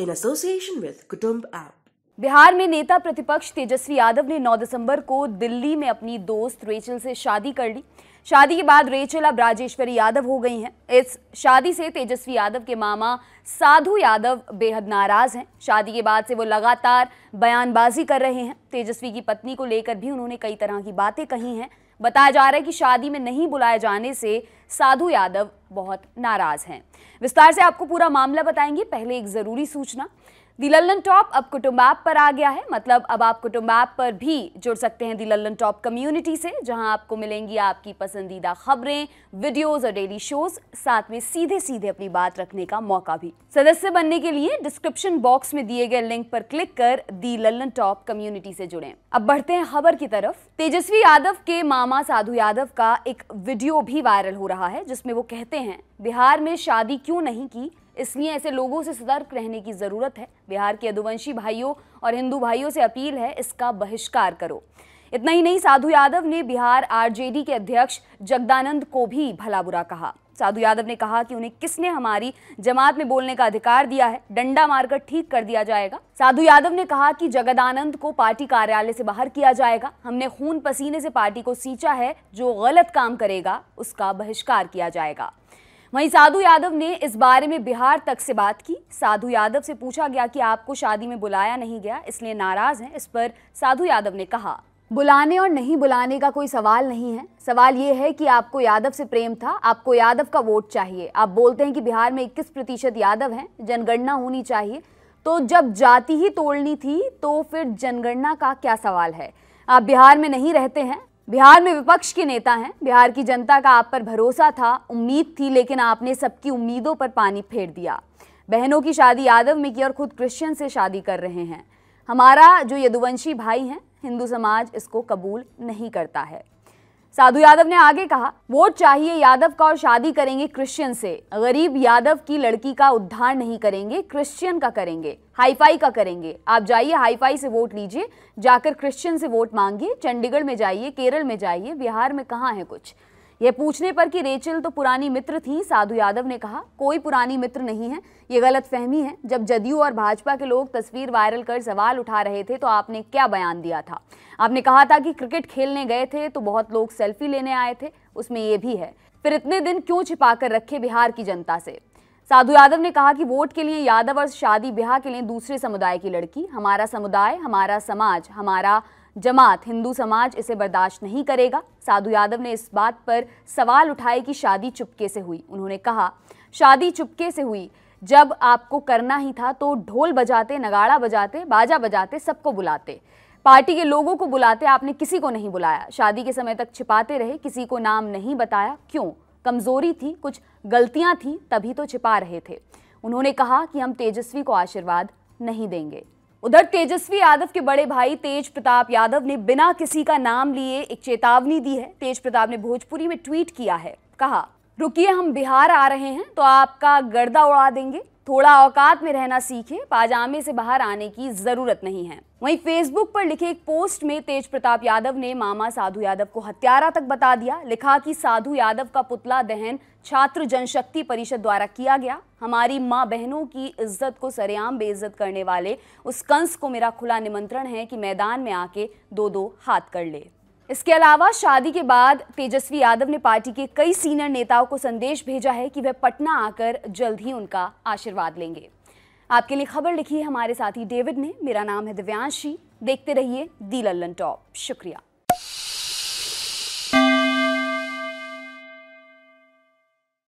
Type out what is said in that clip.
in association with Kutumb app Bihar में नेता प्रतिपक्ष तेजस्वी यादव ने 9 दिसंबर को दिल्ली में अपनी दोस्त रेचल से शादी कर ली शादी के बाद रेचल अब राजेश्वरी यादव हो गई हैं इस शादी से तेजस्वी यादव के मामा साधु यादव बेहद नाराज हैं शादी के बाद से वो लगातार बयानबाजी कर रहे हैं तेजस्वी की पत्नी को लेकर भी उन्होंने कई तरह की बातें कही हैं बताया जा रहा है कि शादी में नहीं बुलाए जाने से साधु यादव बहुत नाराज हैं विस्तार से आपको पूरा मामला बताएंगे पहले एक ज़रूरी सूचना दी लल्लन टॉप अब कुटुंब ऐप पर आ गया है मतलब अब आप कुटुंब ऐप पर भी जुड़ सकते हैं दी लल्लन टॉप कम्युनिटी से जहां आपको मिलेंगी आपकी पसंदीदा खबरें वीडियोस और डेली शोज साथ में सीधे सीधे अपनी बात रखने का मौका भी सदस्य बनने के लिए डिस्क्रिप्शन बॉक्स में दिए गए लिंक पर क्लिक कर दी लल्लन टॉप कम्युनिटी से जुड़े अब बढ़ते हैं खबर की तरफ तेजस्वी यादव के मामा साधु यादव का एक वीडियो भी वायरल हो रहा है जिसमें वो कहते हैं बिहार में शादी क्यों नहीं की इसलिए ऐसे लोगों से सतर्क रहने की ज़रूरत है बिहार के यदुवंशी भाइयों और हिंदू भाइयों से अपील है इसका बहिष्कार करो इतना ही नहीं साधु यादव ने बिहार आरजेडी के अध्यक्ष जगदानंद को भी भला बुरा कहा साधु यादव ने कहा कि उन्हें किसने हमारी जमात में बोलने का अधिकार दिया है डंडा मारकर ठीक कर दिया जाएगा साधु यादव ने कहा कि जगदानंद को पार्टी कार्यालय से बाहर किया जाएगा हमने खून पसीने से पार्टी को सींचा है जो गलत काम करेगा उसका बहिष्कार किया जाएगा वहीं साधु यादव ने इस बारे में बिहार तक से बात की साधु यादव से पूछा गया कि आपको शादी में बुलाया नहीं गया इसलिए नाराज हैं इस पर साधु यादव ने कहा बुलाने और नहीं बुलाने का कोई सवाल नहीं है सवाल ये है कि आपको यादव से प्रेम था आपको यादव का वोट चाहिए आप बोलते हैं कि बिहार में इक्कीस प्रतिशत यादव हैं जनगणना होनी चाहिए तो जब जाति ही तोड़नी थी तो फिर जनगणना का क्या सवाल है आप बिहार में नहीं रहते हैं बिहार में विपक्ष के नेता हैं बिहार की जनता का आप पर भरोसा था उम्मीद थी लेकिन आपने सबकी उम्मीदों पर पानी फेर दिया बहनों की शादी यादव में की और खुद क्रिश्चियन से शादी कर रहे हैं हमारा जो यदुवंशी भाई हैं हिंदू समाज इसको कबूल नहीं करता है साधु यादव ने आगे कहा वोट चाहिए यादव का और शादी करेंगे क्रिश्चियन से गरीब यादव की लड़की का उद्धार नहीं करेंगे क्रिश्चियन का करेंगे हाईफाई का करेंगे आप जाइए हाईफाई से वोट लीजिए जाकर क्रिश्चियन से वोट मांगिए चंडीगढ़ में जाइए केरल में जाइए बिहार में कहाँ है कुछ ये पूछने पर कि रेचल तो पुरानी मित्र थी साधु यादव ने कहा कोई पुरानी मित्र नहीं है ये गलत फहमी है जब जदयू और भाजपा के लोग तस्वीर वायरल कर सवाल उठा रहे थे तो आपने क्या बयान दिया था आपने कहा था कि क्रिकेट खेलने गए थे तो बहुत लोग सेल्फी लेने आए थे उसमें ये भी है फिर इतने दिन क्यों छिपा रखे बिहार की जनता से साधु यादव ने कहा कि वोट के लिए यादव और शादी ब्याह के लिए दूसरे समुदाय की लड़की हमारा समुदाय हमारा समाज हमारा जमात हिंदू समाज इसे बर्दाश्त नहीं करेगा साधु यादव ने इस बात पर सवाल उठाए कि शादी चुपके से हुई उन्होंने कहा शादी चुपके से हुई जब आपको करना ही था तो ढोल बजाते नगाड़ा बजाते बाजा बजाते सबको बुलाते पार्टी के लोगों को बुलाते आपने किसी को नहीं बुलाया शादी के समय तक छिपाते रहे किसी को नाम नहीं बताया क्यों कमजोरी थी कुछ गलतियां थी तभी तो छिपा रहे थे उन्होंने कहा कि हम तेजस्वी को आशीर्वाद नहीं देंगे उधर तेजस्वी यादव के बड़े भाई तेज प्रताप यादव ने बिना किसी का नाम लिए एक चेतावनी दी है तेज प्रताप ने भोजपुरी में ट्वीट किया है कहा रुकिए हम बिहार आ रहे हैं तो आपका गर्दा उड़ा देंगे थोड़ा औकात में रहना सीखें पाजामे से बाहर आने की ज़रूरत नहीं है वहीं फेसबुक पर लिखे एक पोस्ट में तेज प्रताप यादव ने मामा साधु यादव को हत्यारा तक बता दिया लिखा कि साधु यादव का पुतला दहन छात्र जनशक्ति परिषद द्वारा किया गया हमारी माँ बहनों की इज्जत को सरेआम बेइज्जत करने वाले उस कंस को मेरा खुला निमंत्रण है कि मैदान में आके दो दो हाथ कर ले इसके अलावा शादी के बाद तेजस्वी यादव ने पार्टी के कई सीनियर नेताओं को संदेश भेजा है कि वह पटना आकर जल्द ही उनका आशीर्वाद लेंगे आपके लिए खबर लिखी है हमारे साथी डेविड ने मेरा नाम है दिव्यांशी देखते रहिए दी लल्लन टॉप शुक्रिया